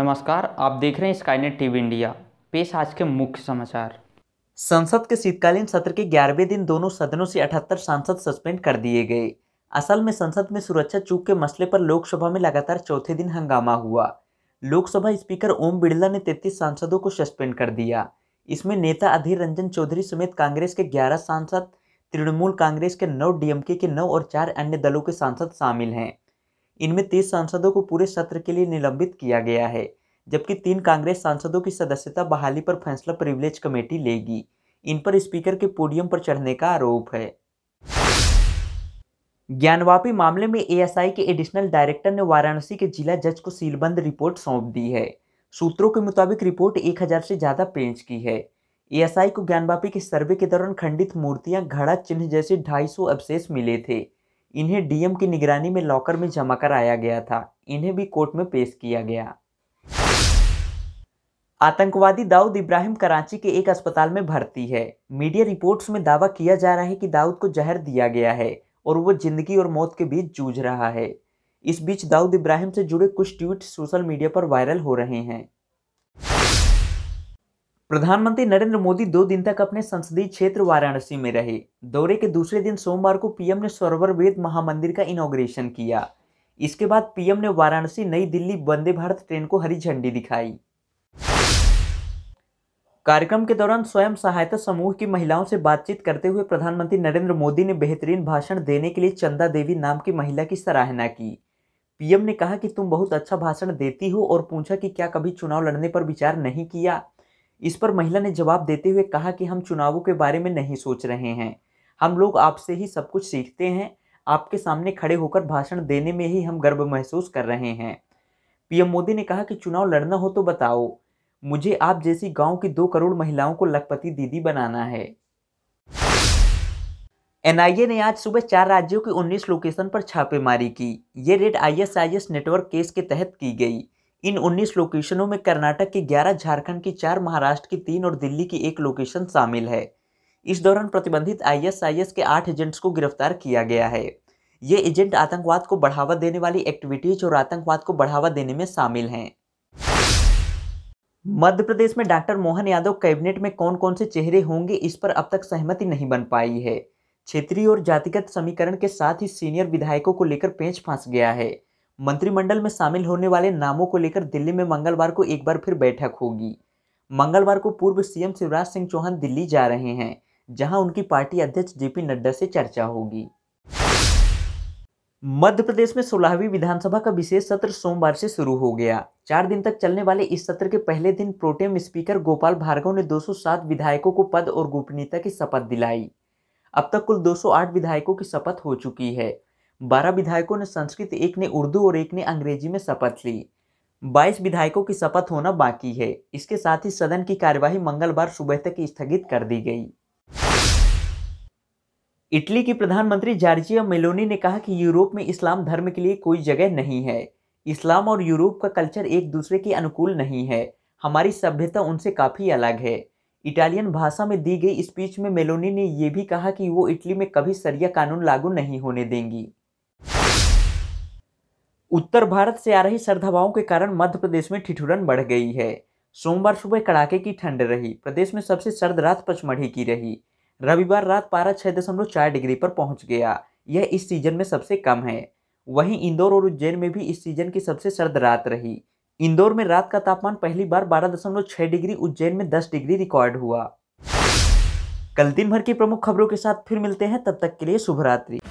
नमस्कार आप देख रहे हैं स्काईनेट टीवी इंडिया पेश आज के मुख्य समाचार संसद के शीतकालीन सत्र के ग्यारहवें दिन दोनों सदनों से अठहत्तर सांसद सस्पेंड कर दिए गए असल में संसद में सुरक्षा चूक के मसले पर लोकसभा में लगातार चौथे दिन हंगामा हुआ लोकसभा स्पीकर ओम बिड़ला ने तैतीस सांसदों को सस्पेंड कर दिया इसमें नेता अधीर रंजन चौधरी समेत कांग्रेस के ग्यारह सांसद तृणमूल कांग्रेस के नौ डीएमके के नौ और चार अन्य दलों के सांसद शामिल हैं इनमें तीस सांसदों को पूरे सत्र के लिए निलंबित किया गया है जबकि तीन कांग्रेस सांसदों की सदस्यता बहाली पर फैसला प्रिविलेज कमेटी लेगी इन पर स्पीकर के पोडियम पर चढ़ने का आरोप है ज्ञानवापी मामले में एएसआई के एडिशनल डायरेक्टर ने वाराणसी के जिला जज को सीलबंद रिपोर्ट सौंप दी है सूत्रों के मुताबिक रिपोर्ट एक हजार से ज़्यादा पेज की है एएसआई को ज्ञानवापी के सर्वे के दौरान खंडित मूर्तियां घड़ा चिन्ह जैसे 250 अवशेष मिले थे इन्हें डीएम की निगरानी में लॉकर में जमा कराया गया था इन्हें भी कोर्ट में पेश किया गया आतंकवादी दाऊद इब्राहिम कराची के एक अस्पताल में भर्ती है मीडिया रिपोर्ट्स में दावा किया जा रहा है कि दाऊद को जहर दिया गया है और वो जिंदगी और मौत के बीच जूझ रहा है इस बीच दाऊद इब्राहिम से जुड़े कुछ ट्वीट सोशल मीडिया पर वायरल हो रहे हैं प्रधानमंत्री नरेंद्र मोदी दो दिन तक अपने संसदीय क्षेत्र वाराणसी में रहे दौरे के दूसरे दिन सोमवार को पीएम ने सरोवर वेद महामंदिर का इनोग्रेशन किया इसके बाद पीएम ने वाराणसी नई दिल्ली वंदे भारत ट्रेन को हरी झंडी दिखाई कार्यक्रम के दौरान स्वयं सहायता समूह की महिलाओं से बातचीत करते हुए प्रधानमंत्री नरेंद्र मोदी ने बेहतरीन भाषण देने के लिए चंदा देवी नाम की महिला की सराहना की पीएम ने कहा कि तुम बहुत अच्छा भाषण देती हो और पूछा कि क्या कभी चुनाव लड़ने पर विचार नहीं किया इस पर महिला ने जवाब देते हुए कहा कि हम चुनावों के बारे में नहीं सोच रहे हैं हम लोग आपसे ही सब कुछ सीखते हैं आपके सामने खड़े होकर भाषण देने में ही हम गर्व महसूस कर रहे हैं पीएम मोदी ने कहा कि चुनाव लड़ना हो तो बताओ मुझे आप जैसी गांव की दो करोड़ महिलाओं को लखपति दीदी बनाना है एनआईए ने आज सुबह चार राज्यों की 19 लोकेशन पर छापेमारी की ये रेड आईएसआईएस नेटवर्क केस के तहत की गई इन 19 लोकेशनों में कर्नाटक की 11, झारखंड की 4, महाराष्ट्र की 3 और दिल्ली की एक लोकेशन शामिल है इस दौरान प्रतिबंधित आईएसआईएस के आठ एजेंट्स को गिरफ्तार किया गया है ये एजेंट आतंकवाद को बढ़ावा देने वाली एक्टिविटीज और आतंकवाद को बढ़ावा देने में शामिल हैं मध्य प्रदेश में डॉक्टर मोहन यादव कैबिनेट में कौन कौन से चेहरे होंगे इस पर अब तक सहमति नहीं बन पाई है क्षेत्रीय और जातिगत समीकरण के साथ ही सीनियर विधायकों को लेकर पेंच फंस गया है मंत्रिमंडल में शामिल होने वाले नामों को लेकर दिल्ली में मंगलवार को एक बार फिर बैठक होगी मंगलवार को पूर्व सीएम शिवराज सिंह चौहान दिल्ली जा रहे हैं जहां उनकी पार्टी अध्यक्ष जेपी नड्डा से चर्चा होगी मध्य प्रदेश में सोलहवीं विधानसभा का विशेष सत्र सोमवार से शुरू हो गया चार दिन तक चलने वाले इस सत्र के पहले दिन प्रोटेम स्पीकर गोपाल भार्गव ने 207 विधायकों को पद और गोपनीयता की शपथ दिलाई अब तक कुल 208 विधायकों की शपथ हो चुकी है बारह विधायकों ने संस्कृत एक ने उर्दू और एक ने अंग्रेजी में शपथ ली बाईस विधायकों की शपथ होना बाकी है इसके साथ ही सदन की कार्यवाही मंगलवार सुबह तक स्थगित कर दी गई इटली की प्रधानमंत्री जार्जिया मेलोनी ने कहा कि यूरोप में इस्लाम धर्म के लिए कोई जगह नहीं है इस्लाम और यूरोप का कल्चर एक दूसरे के अनुकूल नहीं है हमारी सभ्यता उनसे काफ़ी अलग है इटालियन भाषा में दी गई स्पीच में मेलोनी ने यह भी कहा कि वो इटली में कभी सरिया कानून लागू नहीं होने देंगी उत्तर भारत से आ रही सर्द हवाओं के कारण मध्य प्रदेश में ठिठुरन बढ़ गई है सोमवार सुबह कड़ाके की ठंड रही प्रदेश में सबसे सर्द रात पचमढ़ी की रही रविवार रात पारा छः दशमलव चार डिग्री पर पहुंच गया यह इस सीजन में सबसे कम है वहीं इंदौर और उज्जैन में भी इस सीजन की सबसे सर्द रात रही इंदौर में रात का तापमान पहली बार बारह दशमलव छः डिग्री उज्जैन में दस डिग्री रिकॉर्ड हुआ कल दिन भर की प्रमुख खबरों के साथ फिर मिलते हैं तब तक के लिए शुभरात्रि